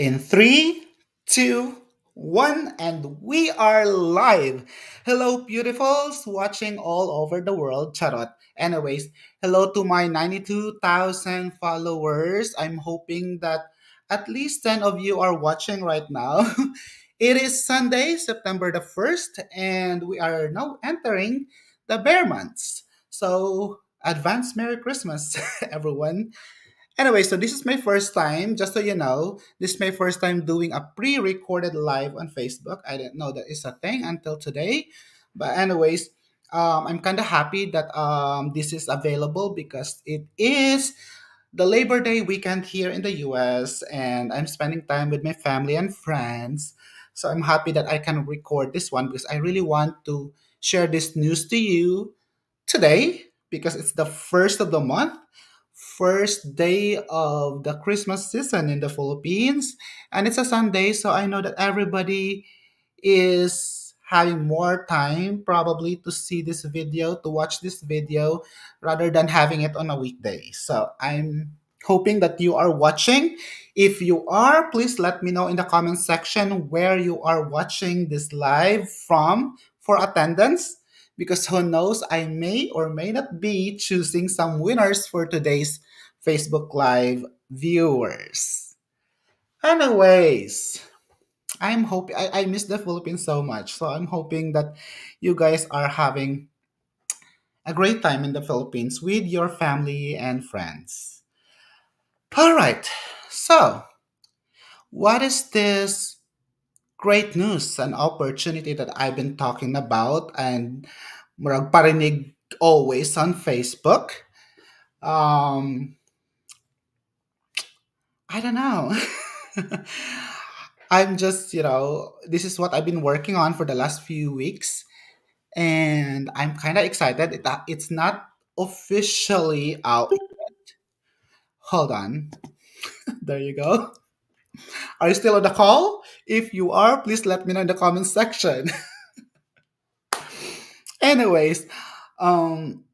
in three, two, one, and we are live. Hello, beautifuls watching all over the world. Charot. Anyways, hello to my 92,000 followers. I'm hoping that at least 10 of you are watching right now. it is Sunday, September the 1st, and we are now entering the bear months. So, advance Merry Christmas, everyone. Anyway, so this is my first time, just so you know, this is my first time doing a pre-recorded live on Facebook. I didn't know that it's a thing until today. But anyways, um, I'm kind of happy that um, this is available because it is the Labor Day weekend here in the US and I'm spending time with my family and friends. So I'm happy that I can record this one because I really want to share this news to you today because it's the first of the month first day of the Christmas season in the Philippines. And it's a Sunday, so I know that everybody is having more time probably to see this video, to watch this video, rather than having it on a weekday. So I'm hoping that you are watching. If you are, please let me know in the comment section where you are watching this live from for attendance because who knows, I may or may not be choosing some winners for today's Facebook Live viewers. Anyways, I'm hoping I, I miss the Philippines so much. So I'm hoping that you guys are having a great time in the Philippines with your family and friends. All right. So, what is this great news and opportunity that I've been talking about and murag parinig always on Facebook? Um, I don't know. I'm just, you know, this is what I've been working on for the last few weeks, and I'm kind of excited that uh, it's not officially out. yet. Hold on. there you go. Are you still on the call? If you are, please let me know in the comment section. Anyways, um,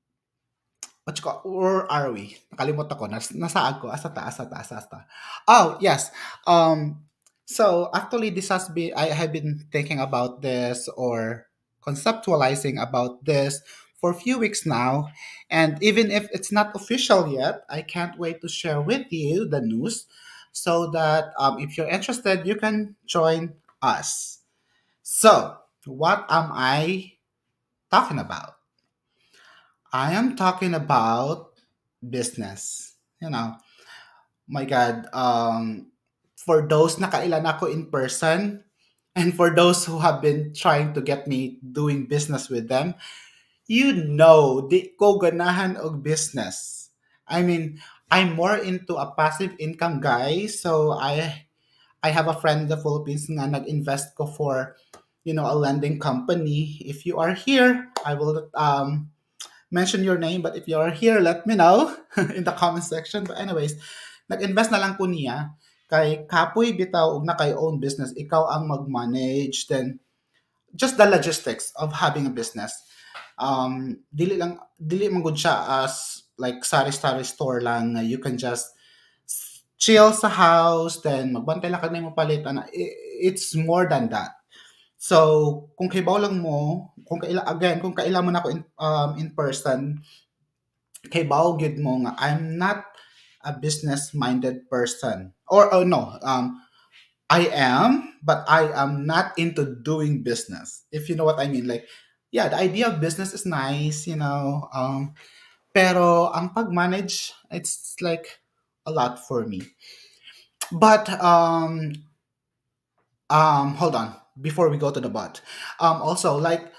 what you call, where are we? Nakalimot ako. Nas, nasaag ako, Asa ta, asa ta, asa ta. Oh, yes. Um, so, actually, this has been, I have been thinking about this or conceptualizing about this for a few weeks now. And even if it's not official yet, I can't wait to share with you the news so that um, if you're interested, you can join us. So, what am I talking about? I am talking about business. You know, my God, um, for those nakailan ako in person, and for those who have been trying to get me doing business with them, you know, di ko ganahan og business. I mean, I'm more into a passive income guy, so I I have a friend in the Philippines nga nag-invest ko for, you know, a lending company. If you are here, I will um mention your name, but if you are here, let me know in the comment section. But anyways, nag-invest na lang ko niya kay kapoy bitaw og na kay own business ikaw ang mag-manage then just the logistics of having a business um dili lang dili man gud siya as like sari-sari store lang you can just chill sa house then magbantay lang kag mo palit ana it's more than that So, kung kaibaw mo, kung kaila, again, kung kaila mo na ako in, um, in person, kaibaw gid mo nga, I'm not a business-minded person. Or, oh no, um, I am, but I am not into doing business. If you know what I mean. Like, yeah, the idea of business is nice, you know. Um, pero ang pag-manage, it's like a lot for me. But, um, um, hold on before we go to the bot. Um, also, like,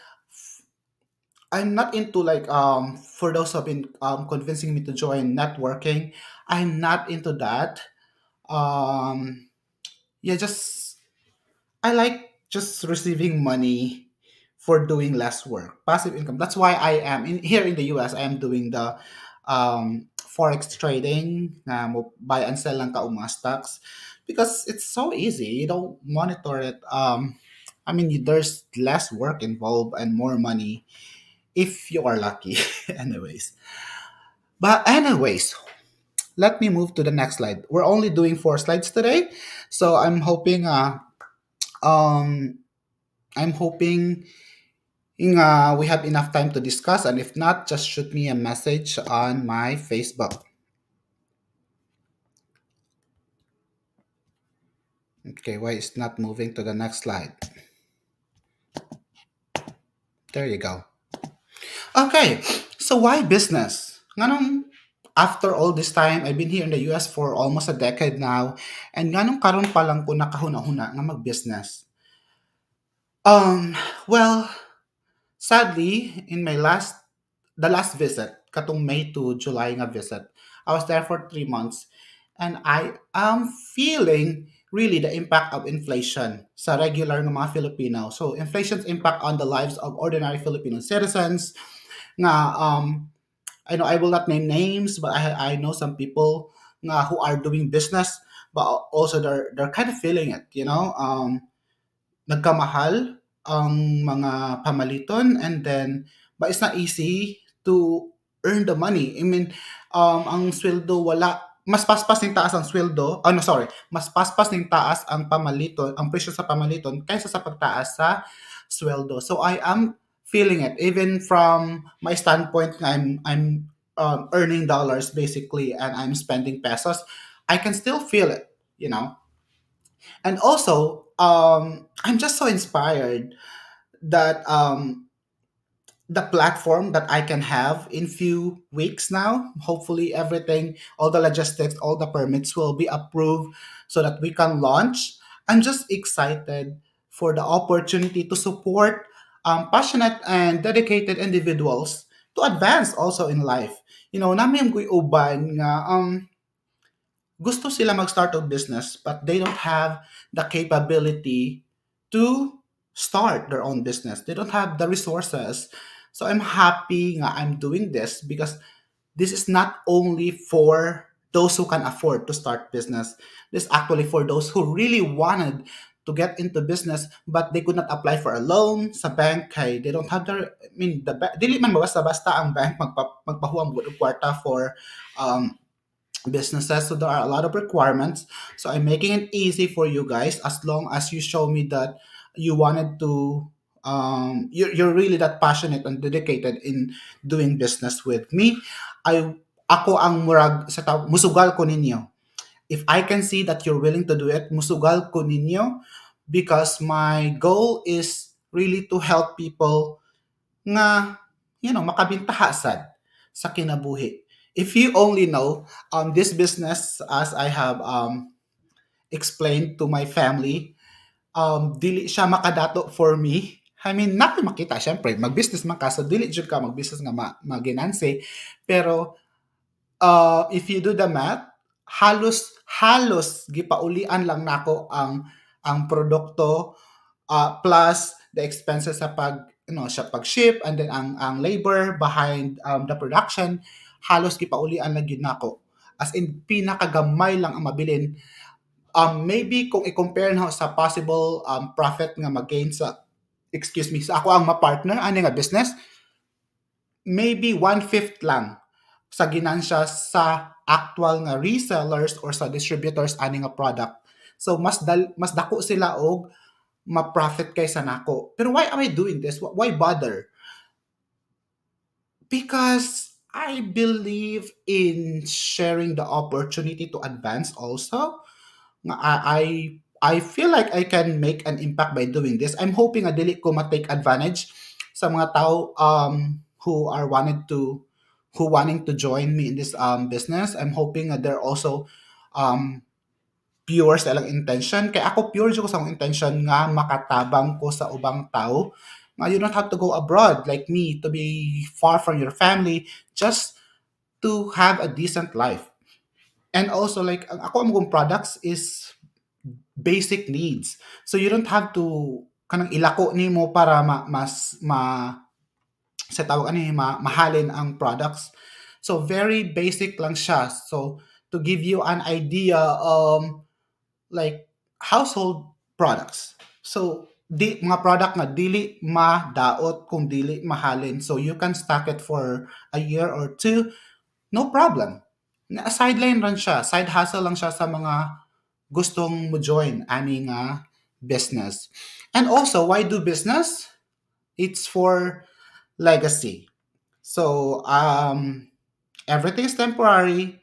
I'm not into like um for those who've been um convincing me to join networking, I'm not into that. Um, yeah, just I like just receiving money for doing less work, passive income. That's why I am in here in the US. I am doing the um forex trading, um, buy and sell lang kauma stocks because it's so easy. You don't monitor it. Um, I mean, there's less work involved and more money if you are lucky. anyways, but anyways, let me move to the next slide. We're only doing four slides today, so I'm hoping uh um I'm hoping uh, we have enough time to discuss and if not just shoot me a message on my Facebook. Okay, why well, it's not moving to the next slide? There you go. Okay, so why business? Nganong after all this time, I've been here in the US for almost a decade now, and nganong karon pa lang ko nakahuna-huna nga mag-business? Um, well, sadly, in my last, the last visit, katong May to July nga visit, I was there for three months, and I am feeling really the impact of inflation sa regular ng mga Filipino. So, inflation's impact on the lives of ordinary Filipino citizens nga um I know I will not name names, but I I know some people nga who are doing business but also they're they're kind of feeling it, you know. Um nagkamahal ang mga pamaliton and then but it's not easy to earn the money. I mean, um ang sweldo wala mas paspas ng taas ang sweldo, ano oh, sorry, mas paspas ng taas ang pamaliton, ang presyo sa pamaliton kaysa sa pagtaas sa sweldo. So I am feeling it even from my standpoint na I'm I'm um, earning dollars basically and I'm spending pesos, I can still feel it, you know. And also, um I'm just so inspired that um the platform that I can have in few weeks now. Hopefully everything, all the logistics, all the permits will be approved so that we can launch. I'm just excited for the opportunity to support um, passionate and dedicated individuals to advance also in life. You know, nami yung uban nga um, gusto sila mag-start business but they don't have the capability to start their own business. They don't have the resources so I'm happy nga I'm doing this because this is not only for those who can afford to start business. This actually for those who really wanted to get into business but they could not apply for a loan sa bank kay they don't have their I mean the dili man basta-basta ang bank magpa, magpahuang kwarta for um businesses so there are a lot of requirements so I'm making it easy for you guys as long as you show me that you wanted to um, you're, you're really that passionate and dedicated in doing business with me. I, ako ang murag, sa tao, musugal ko ninyo. If I can see that you're willing to do it, musugal ko ninyo because my goal is really to help people nga, you know, sad sa kinabuhi. If you only know, um, this business, as I have um, explained to my family, um, dili siya makadato for me I mean, na makita, syempre, mag-business man ka, so dili jud ka, mag-business nga ma- maginansi. Eh. Pero, uh, if you do the math, halos, halos, gipaulian lang nako ang, ang produkto, uh, plus the expenses sa pag, you know, sa pag-ship, and then ang, ang labor behind um, the production, halos gipaulian lang yun nako. As in, pinakagamay lang ang mabilin. Um, maybe kung i-compare na sa possible um, profit nga mag-gain sa excuse me, sa ako ang ma-partner, ano nga business, maybe one-fifth lang sa ginansya sa actual nga resellers or sa distributors ani nga product. So mas dal, mas dako sila og ma-profit kaysa nako. Pero why am I doing this? Why bother? Because I believe in sharing the opportunity to advance also. I, I I feel like I can make an impact by doing this. I'm hoping na dili ko ma-take advantage sa mga tao um, who are wanted to who wanting to join me in this um, business. I'm hoping that they're also um, pure sa ilang intention. Kaya ako pure ko sa intention nga makatabang ko sa ubang tao. Nga you don't have to go abroad like me to be far from your family just to have a decent life. And also like ako ang products is basic needs. So you don't have to kanang ilako nimo para ma, mas ma sa tawag ano ma, mahalin ang products. So very basic lang siya. So to give you an idea um like household products. So di mga product nga dili madaot kung dili mahalin. So you can stack it for a year or two. No problem. Na sideline ran siya. Side hustle lang siya sa mga gustong mo join ani nga ah, business. And also, why do business? It's for legacy. So, um, is temporary.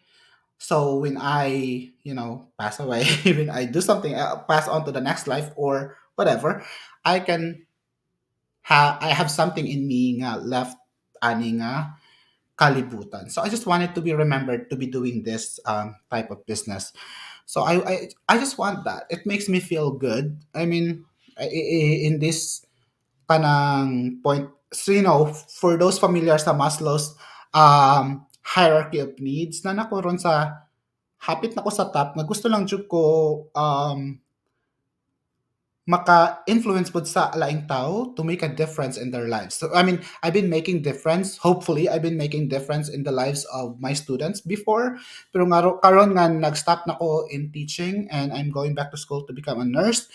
So when I, you know, pass away, when I do something, I uh, pass on to the next life or whatever, I can have I have something in me nga left ani nga ah, kalibutan. So I just wanted to be remembered to be doing this um, type of business. So I, I, I just want that. It makes me feel good. I mean, in this panang point, so, you know, for those familiar sa Maslow's um, hierarchy of needs, na nako ron sa hapit na ko sa top, na gusto lang jud ko um, maka-influence po sa laing tao to make a difference in their lives. So, I mean, I've been making difference, hopefully, I've been making difference in the lives of my students before. Pero nga, karon nga, nag-stop na ko in teaching and I'm going back to school to become a nurse.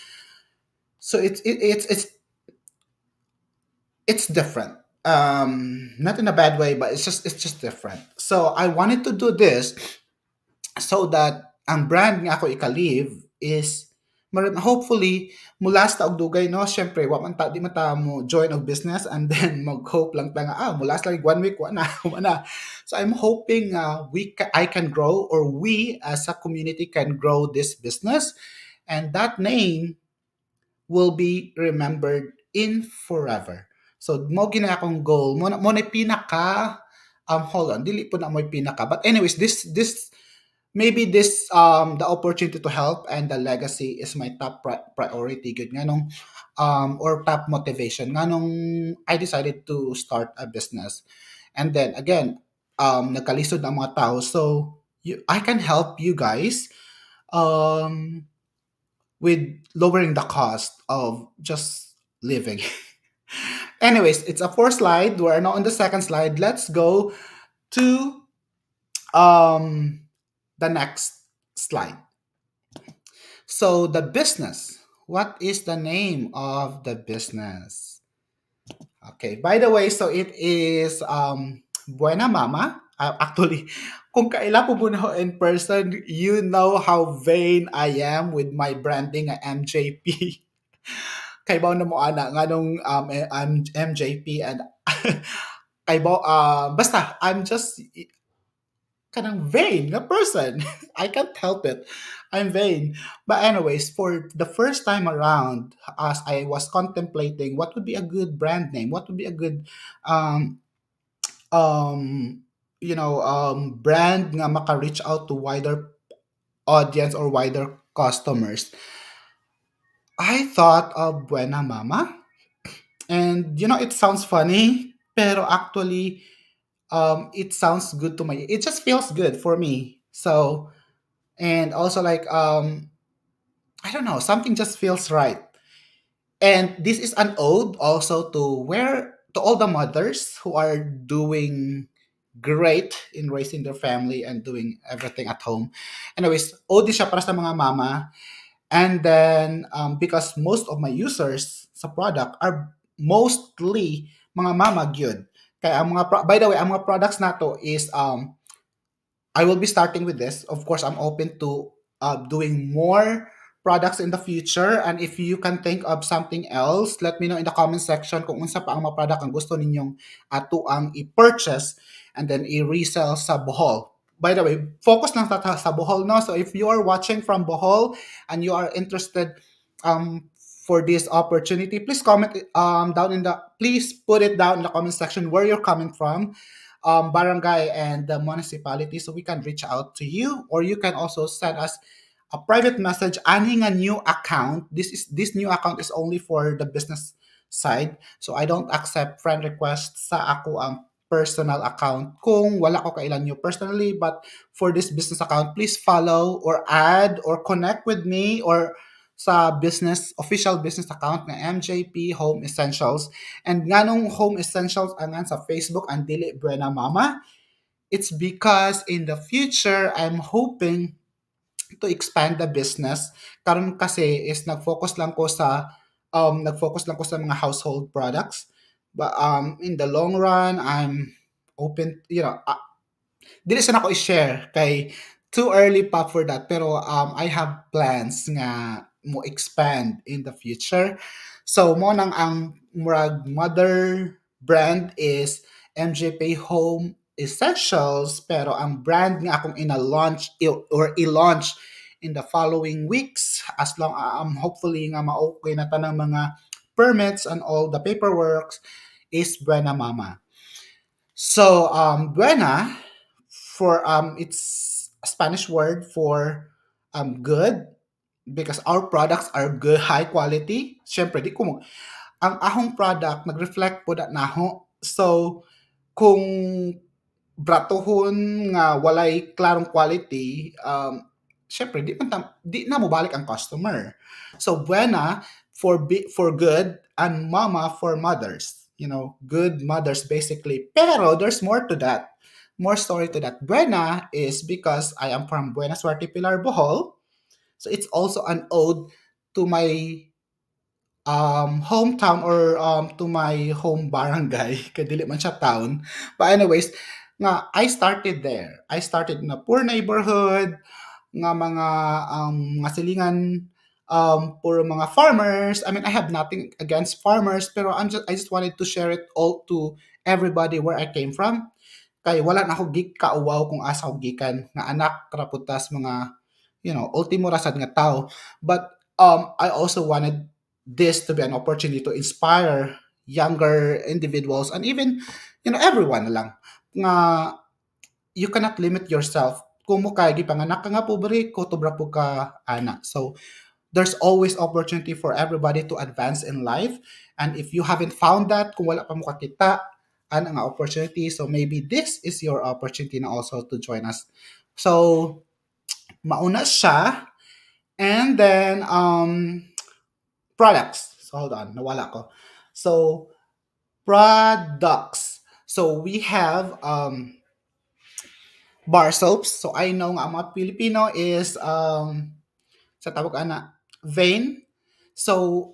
So, it's, it, it's, it's, it's different. Um, not in a bad way, but it's just, it's just different. So, I wanted to do this so that ang brand nga ako ika-leave is mar- hopefully mula sa og dugay no syempre wa man ta di man mo join of business and then mag hope lang ta nga ah mula sa like one week wa na wa na so i'm hoping uh, we ca- i can grow or we as a community can grow this business and that name will be remembered in forever so mo gina akong goal mo na, mo na pinaka um hold on dili po na mo pinaka but anyways this this maybe this um the opportunity to help and the legacy is my top pri- priority good nga nung um or top motivation nga nung I decided to start a business and then again um nagkalisod ang mga tao so you, I can help you guys um with lowering the cost of just living anyways it's a fourth slide we're now on the second slide let's go to um the next slide. So the business, what is the name of the business? Okay, by the way, so it is um, Buena Mama. Uh, actually, kung kaila pupuno in person, you know how vain I am with my branding at MJP. kaibaw na mo ana nga nung um, I'm MJP and kaibaw uh, basta I'm just I'm vain a person. I can't help it. I'm vain. But anyways, for the first time around, as I was contemplating what would be a good brand name, what would be a good um um you know um brand nga maka reach out to wider audience or wider customers. I thought of Buena Mama. And you know it sounds funny, pero actually um, it sounds good to my. It just feels good for me. So, and also like um, I don't know, something just feels right. And this is an ode also to where to all the mothers who are doing great in raising their family and doing everything at home. Anyways, ode siya para sa mga mama. And then, um, because most of my users sa product are mostly mga mama good Kaya ang mga, pro- by the way, ang mga products na to is, um, I will be starting with this. Of course, I'm open to uh, doing more products in the future. And if you can think of something else, let me know in the comment section kung unsa pa ang mga product ang gusto ninyong ato ang i-purchase and then i-resell sa Bohol. By the way, focus lang tata sa Bohol, no? So if you are watching from Bohol and you are interested um, for this opportunity, please comment um, down in the please put it down in the comment section where you're coming from, um, barangay and the municipality, so we can reach out to you. Or you can also send us a private message adding a new account. This is this new account is only for the business side. So I don't accept friend requests sa ako ang personal account kung wala ko kailan nyo personally. But for this business account, please follow or add or connect with me or sa business official business account ng MJP Home Essentials. And nga Home Essentials angan sa Facebook ang dili Brenna Mama, it's because in the future I'm hoping to expand the business. Karon kasi is nag-focus lang ko sa um nag-focus lang ko sa mga household products. But um in the long run I'm open, you know, uh, dili sana ko i-share kay too early pa for that pero um I have plans nga mo expand in the future. So mo nang ang murag mother brand is MJP Home Essentials pero ang brand nga akong ina-launch or i-launch in the following weeks as long as ah, um, hopefully nga ma-okay na tanang mga permits and all the paperwork is Buena Mama. So um Buena for um it's a Spanish word for um good because our products are good, high quality, syempre, di kung ang ahong product, nagreflect po na naho. So, kung bratuhon nga walay klarong quality, um, syempre, di, man di na mabalik ang customer. So, buena for, for good and mama for mothers. You know, good mothers basically. Pero there's more to that. More story to that. Buena is because I am from Buena Suerte Pilar, Bohol. So it's also an ode to my um, hometown or um, to my home barangay. Kaya dili man siya town. But anyways, nga, I started there. I started in a poor neighborhood, nga mga um, mga silingan um, for mga farmers. I mean, I have nothing against farmers, pero I'm just, I just wanted to share it all to everybody where I came from. Kay wala na ako gig kauwaw kung asa ako gikan nga anak traputas mga you know, ultimo rasad nga tao. But um, I also wanted this to be an opportunity to inspire younger individuals and even, you know, everyone lang nga you cannot limit yourself kung mo kay gipanganak ka nga po ka anak. So there's always opportunity for everybody to advance in life and if you haven't found that kung wala pa mo kakita an nga opportunity so maybe this is your opportunity na also to join us. So mauna siya. And then, um, products. So, hold on. Nawala ko. So, products. So, we have um, bar soaps. So, I know nga mga Pilipino is, um, sa tawag ana, vein. So,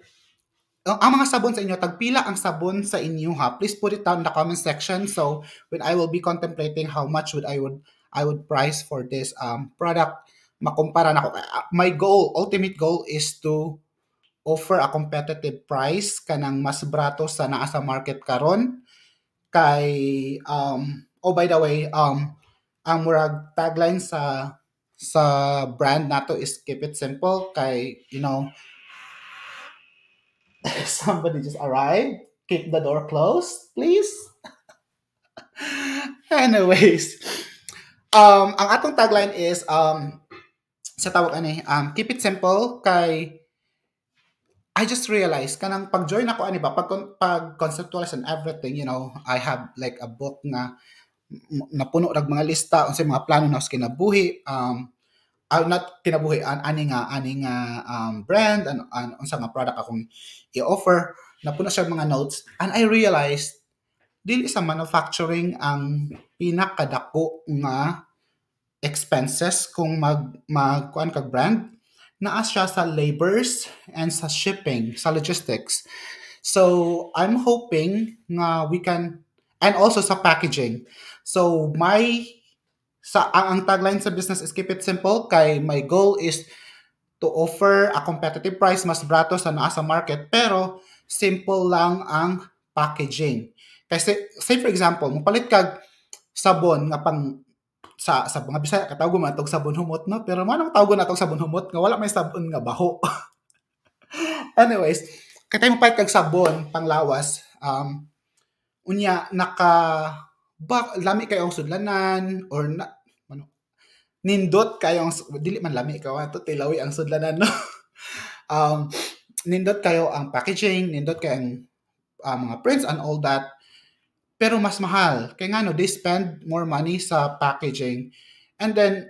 ang mga sabon sa inyo, tagpila ang sabon sa inyo ha. Please put it down in the comment section. So, when I will be contemplating how much would I would I would price for this um, product makumpara na ko. My goal, ultimate goal is to offer a competitive price kanang mas brato sa naa sa market karon kay um oh by the way um ang murag tagline sa sa brand nato is keep it simple kay you know somebody just arrived keep the door closed please anyways um ang atong tagline is um sa tawag ani eh, um keep it simple kay I just realized kanang pag join ako ani ba pag pag conceptualize and everything you know I have like a book nga napuno rag mga lista unsay mga plano na kinabuhi um uh, not kinabuhi an ani nga ani nga um, brand an, an unsa nga product akong i-offer napuno sa mga notes and I realized dili sa manufacturing ang pinakadako nga expenses kung mag, magkuan kag brand naas siya sa labors and sa shipping sa logistics so i'm hoping nga we can and also sa packaging so my sa ang, ang tagline sa business is keep it simple kay my goal is to offer a competitive price mas barato sa naa sa market pero simple lang ang packaging kasi say for example mupalit kag sabon nga pang sa sa mga Bisaya kataw ko matog sabon humot no pero manong tawgo na tog sabon humot nga wala may sabon nga baho anyways kay mo pa kag sabon panglawas um unya naka bak lami kayo ang sudlanan or na ano, nindot kayo ang dili man lami kayo ato tilawi ang sudlanan no um nindot kayo ang packaging nindot kayo ang uh, mga prints and all that pero mas mahal. Kaya nga no, they spend more money sa packaging. And then,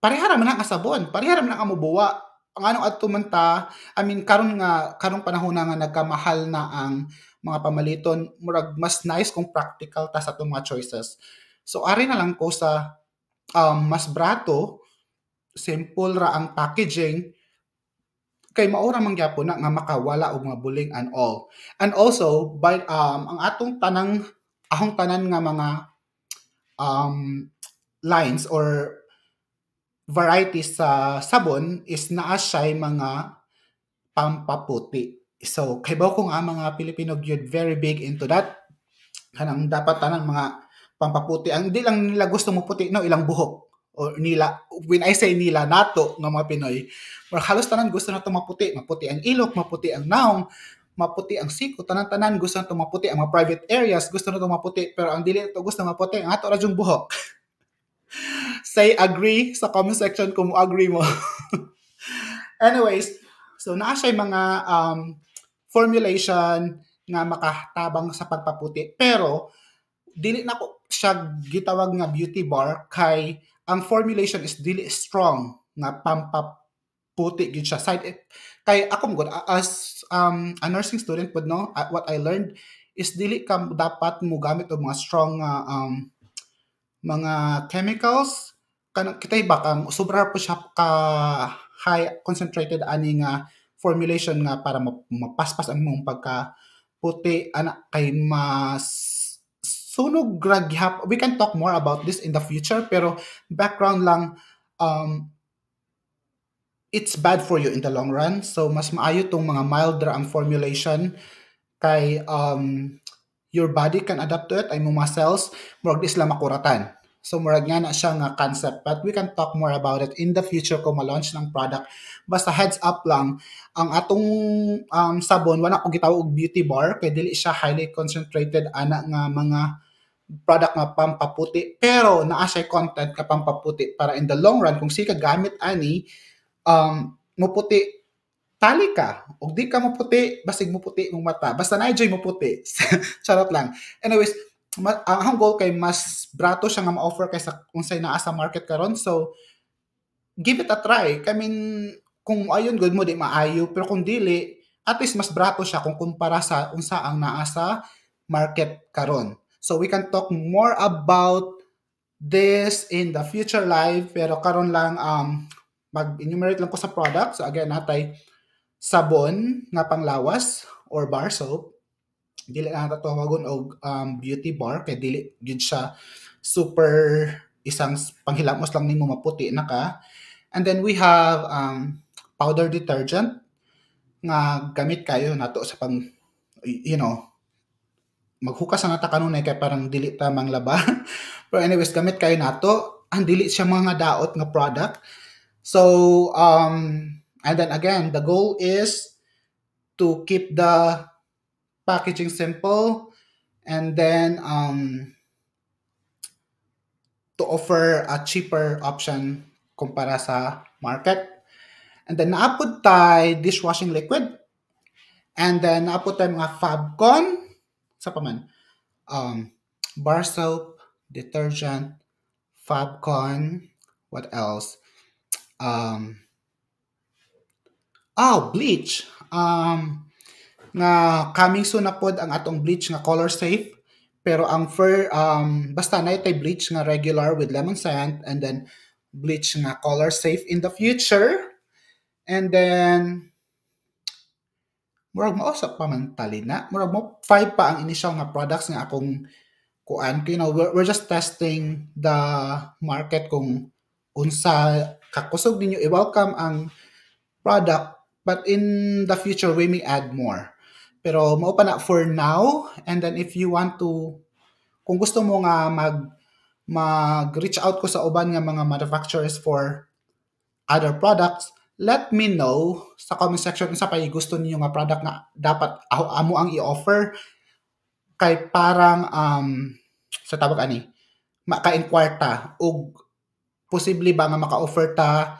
pareha naman ang asabon, pareha naman ang amubuwa. Ang anong at tumanta, I mean, karon nga, karong panahon na nga nagkamahal na ang mga pamaliton, murag mas nice kung practical ta sa itong mga choices. So, ari na lang ko sa um, mas brato, simple ra ang packaging, kay maura man gyapon na nga makawala og mga bullying and all. And also, by, um, ang atong tanang ahong tanan nga mga um, lines or varieties sa sabon is naa siya'y mga pampaputi. So, kay ba ko nga mga Pilipino gyud very big into that. Kanang dapat tanang mga pampaputi. Ang di lang nila gusto mo puti no ilang buhok o nila, when I say nila, nato ng mga Pinoy, halos tanan gusto na itong maputi. Maputi ang ilok, maputi ang naong, maputi ang siko, tanan-tanan gusto na itong maputi. Ang mga private areas gusto na itong maputi, pero ang dili ito gusto na maputi. Ang ato radyong buhok. say agree sa comment section kung agree mo. Anyways, so naa siya mga um, formulation nga makatabang sa pagpaputi. Pero, dili na ko siya gitawag nga beauty bar kay ang formulation is dili strong na pampaputi gyud siya side it e- kay ako gud as um, a nursing student but no what I learned is dili ka dapat mo gamit og mga strong uh, um, mga chemicals kan kitay iba ka sobra po siya ka high concentrated ani nga formulation nga para mapaspas ang mong pagka puti ana kay mas sunog graghap. We can talk more about this in the future, pero background lang, um, it's bad for you in the long run. So, mas maayo tong mga milder ang formulation kay um, your body can adapt to it, ay mga cells, murag isla makuratan. So murag nga na siya nga concept but we can talk more about it in the future kung ma-launch ng product. Basta heads up lang, ang atong um, sabon wala ko gitawag og beauty bar kay dili siya highly concentrated ana nga mga product nga pampaputi pero naa siya content ka pampaputi para in the long run kung si ka gamit ani um muputi tali ka og di ka muputi basig muputi mong mata basta na enjoy muputi charot lang anyways ma, ang goal kay mas brato siya nga ma-offer kaysa kung sa naa sa market karon so give it a try I mean kung ayon good mo di maayo pero kung dili at least mas brato siya kung kumpara sa unsa ang naa sa market karon so we can talk more about this in the future live pero karon lang um mag-enumerate lang ko sa product so again natay sabon na panglawas or bar soap dili na tatawagon og um, beauty bar kay dili gyud siya super isang panghilamos lang nimo maputi na ka. And then we have um, powder detergent nga gamit kayo nato sa pang you know maghukas ang nata kanunay kay parang dili ta mang laba. Pero anyways, gamit kayo nato. Ang dili siya mga daot nga product. So, um, and then again, the goal is to keep the packaging simple and then um, to offer a cheaper option compared sa market. And then naapod tay dishwashing liquid. And then naapod tay mga Fabcon. Sa pa Um, bar soap, detergent, Fabcon. What else? Um, oh, bleach. Um, nga coming soon na pod ang atong bleach nga color safe pero ang fur um basta na itay bleach nga regular with lemon scent and then bleach nga color safe in the future and then murag mo pa man na murag mo five pa ang initial nga products nga akong kuan you know we're, we're just testing the market kung unsa kakusog ninyo i-welcome ang product but in the future we may add more pero mo pa na for now and then if you want to kung gusto mo nga mag mag-reach out ko sa uban nga mga manufacturers for other products, let me know sa comment section sa pay gusto niyo nga product na dapat amo ang i-offer kay parang um, sa tawag ani maka-inquire ta og posible ba nga maka-offer ta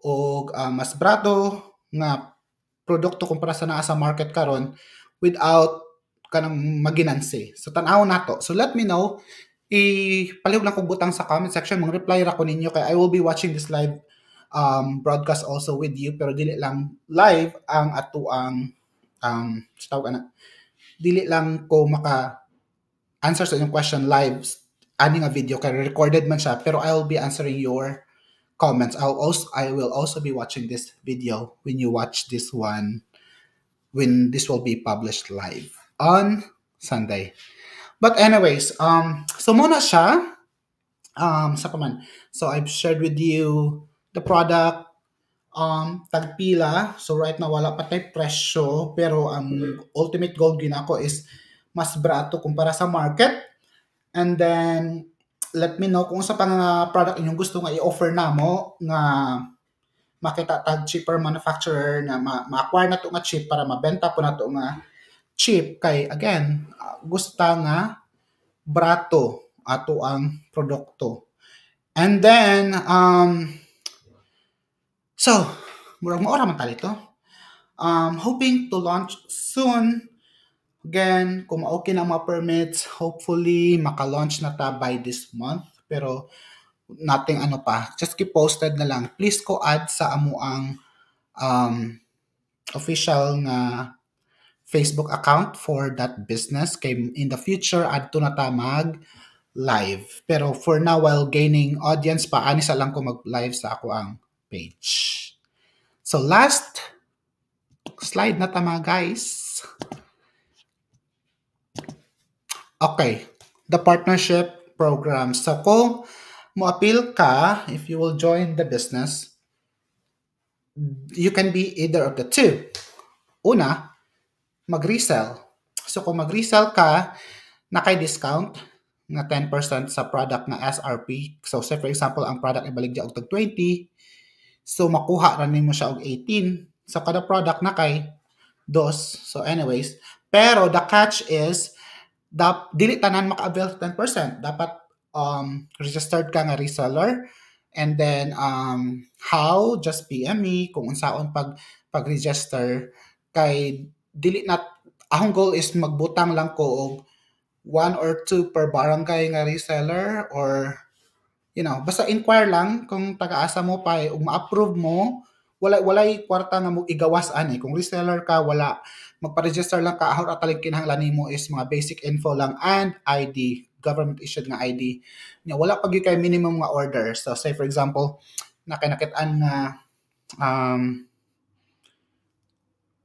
og uh, mas brato nga produkto kumpara sa naa sa market karon without kanang maginanse. So tanaw na to. So let me know ipaliw lang kong butang sa comment section mong reply ra ko ninyo kay I will be watching this live um, broadcast also with you pero dili lang live ang ato ang um tawag ana dili lang ko maka answer sa inyong question live aning nga video kay recorded man siya pero I will be answering your comments. I'll also I will also be watching this video when you watch this one when this will be published live on Sunday. But anyways, um, so muna siya. Um, sa paman. So I've shared with you the product, um, tagpila. So right now, wala pa tayong presyo. Pero ang um, ultimate goal ko is mas brato kumpara sa market. And then, let me know kung sa pang ah, product inyong gusto nga i-offer na mo nga makita ta cheaper manufacturer na ma- ma-acquire na to nga chip para mabenta po na to nga chip kay again uh, gusta nga brato ato ang produkto and then um so murag maora man tali to um hoping to launch soon again kung okay na mga permits hopefully maka-launch na ta by this month pero nating ano pa, just keep posted na lang. Please ko add sa amuang um, official nga Facebook account for that business. Kay in the future, add to na tamag live. Pero for now, while gaining audience pa, ani sa lang ko mag-live sa ako ang page. So last slide na tama guys. Okay, the partnership program. So kung mo-appeal ka, if you will join the business, you can be either of the two. Una, mag-resell. So kung mag-resell ka, kay discount na 10% sa product na SRP. So say for example, ang product ibalik dya og 20. So makuha ra nimo siya og 18 sa so, kada product na kay dos. So anyways, pero the catch is dap dili tanan maka-avail 10%. Dapat um, registered ka nga reseller. And then, um, how, just PM me kung unsaon pag pag-register. Kay, dili na, ahong goal is magbutang lang ko og one or two per barangay nga reseller or, you know, basta inquire lang kung taga-asa mo pa, eh, ug ma-approve mo, wala wala kwarta na mo igawas ani kung reseller ka wala magpa-register lang ka ahon atalig kinahanglan nimo is mga basic info lang and ID government issued nga ID nya wala pag kay minimum nga order so say for example na an nga um,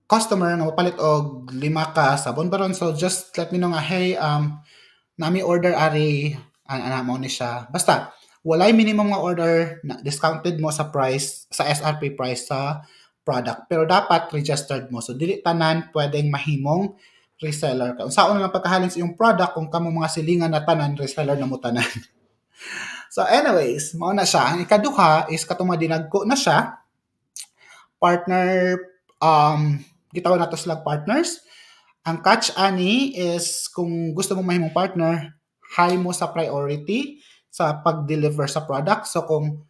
customer nga mapalit og lima ka sabon baron so just let me know nga hey um nami order ari an ana mo ni siya basta walay minimum nga order na discounted mo sa price sa SRP price sa product pero dapat registered mo so dili tanan pwedeng mahimong reseller ka. Sa una lang pagkahalin sa iyong product kung kamo mga silingan na tanan, reseller na mo tanan. so anyways, mao na siya. Ang ikaduha is katong dinagko na siya. Partner um gitaw nato to slag partners. Ang catch ani is kung gusto mo mahimong partner, high mo sa priority sa pag-deliver sa product. So kung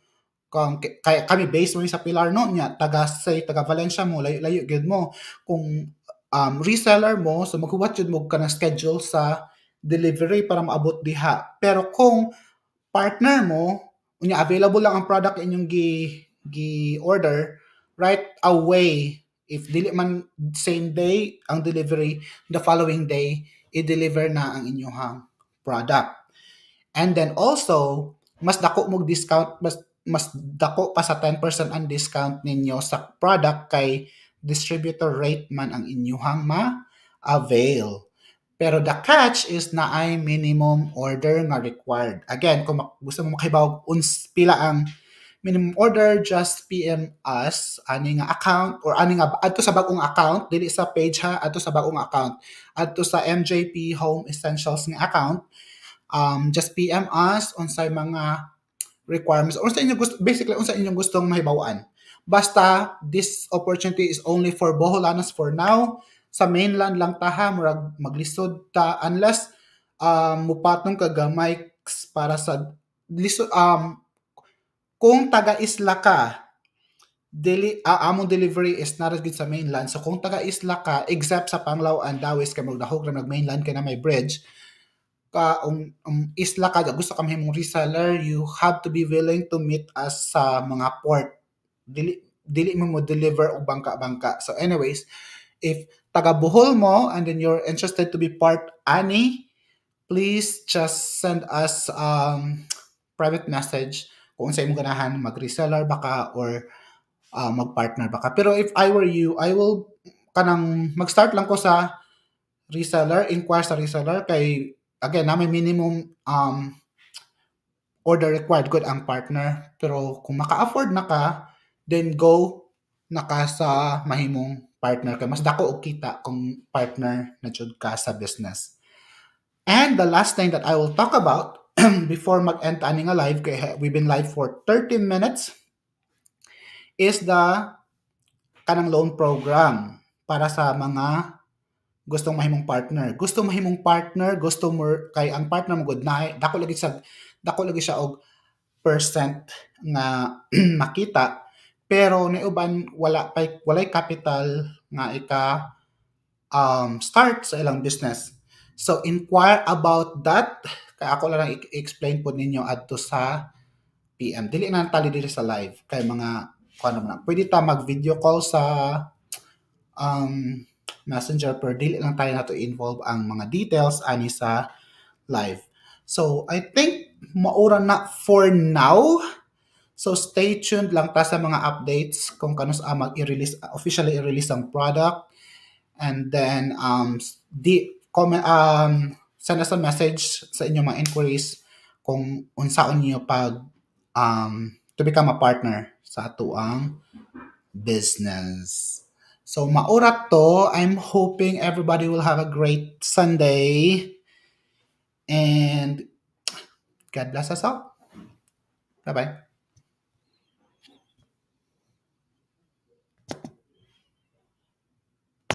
kung kay, kami based mo sa pilar no niya taga say taga Valencia mo layo layo gid mo kung um, reseller mo, so maghuwat yun mo ka ng schedule sa delivery para maabot diha. Pero kung partner mo, unya available lang ang product inyong gi gi order right away if dili man same day ang delivery the following day i-deliver na ang inyong product and then also mas dako mo discount mas mas dako pa sa 10% ang discount ninyo sa product kay distributor rate man ang inyuhang ma-avail. Pero the catch is na ay minimum order nga required. Again, kung gusto mo makibaw uns pila ang minimum order, just PM us ani nga account or ani nga adto sa bagong account dili sa page ha adto sa bagong account adto sa MJP Home Essentials nga account. Um, just PM us unsay mga requirements or sa inyo gusto basically unsa inyong gustong mahibaw-an. Basta, this opportunity is only for Boholanos for now. Sa mainland lang taha, murag maglisod ta unless um, mupatong kagamay para sa lisod, um, kung taga-isla ka, deli, uh, among delivery is not as good sa mainland. So kung taga-isla ka, except sa Panglao and Dawes, kay magdahog na mainland kay na may bridge, ka um, um, isla ka gusto ka mahimong reseller you have to be willing to meet us sa mga port dili dili mo mo deliver og bangka-bangka. So anyways, if taga Bohol mo and then you're interested to be part ani, please just send us um, private message kung sa imong ganahan mag-reseller baka or uh, mag-partner baka. Pero if I were you, I will kanang mag-start lang ko sa reseller, inquire sa reseller kay again, na may minimum um, order required good ang partner. Pero kung maka-afford na ka, then go naka sa mahimong partner ka. Mas dako og kita kung partner na jud ka sa business. And the last thing that I will talk about before mag-end ani nga live kay we've been live for 13 minutes is the kanang loan program para sa mga gustong mahimong partner. Gusto mahimong partner, gusto mo kay ang partner mo good na dako lagi sa dako lagi siya og percent na makita pero ni uban wala pa walay capital nga ika um, start sa ilang business. So inquire about that kay ako lang i-explain po ninyo adto sa PM. Dili na tali dili sa live kay mga kuno ano man. Pwede ta mag-video call sa um, Messenger per dili lang tayo nato involve ang mga details ani sa live. So I think maura na for now. So stay tuned lang ta sa mga updates kung kano sa mag i-release officially i-release ang product and then um di comment um send us a message sa inyong mga inquiries kung unsaon niyo pag um to become a partner sa atuang business. So maura to, I'm hoping everybody will have a great Sunday and God bless us all. Bye-bye.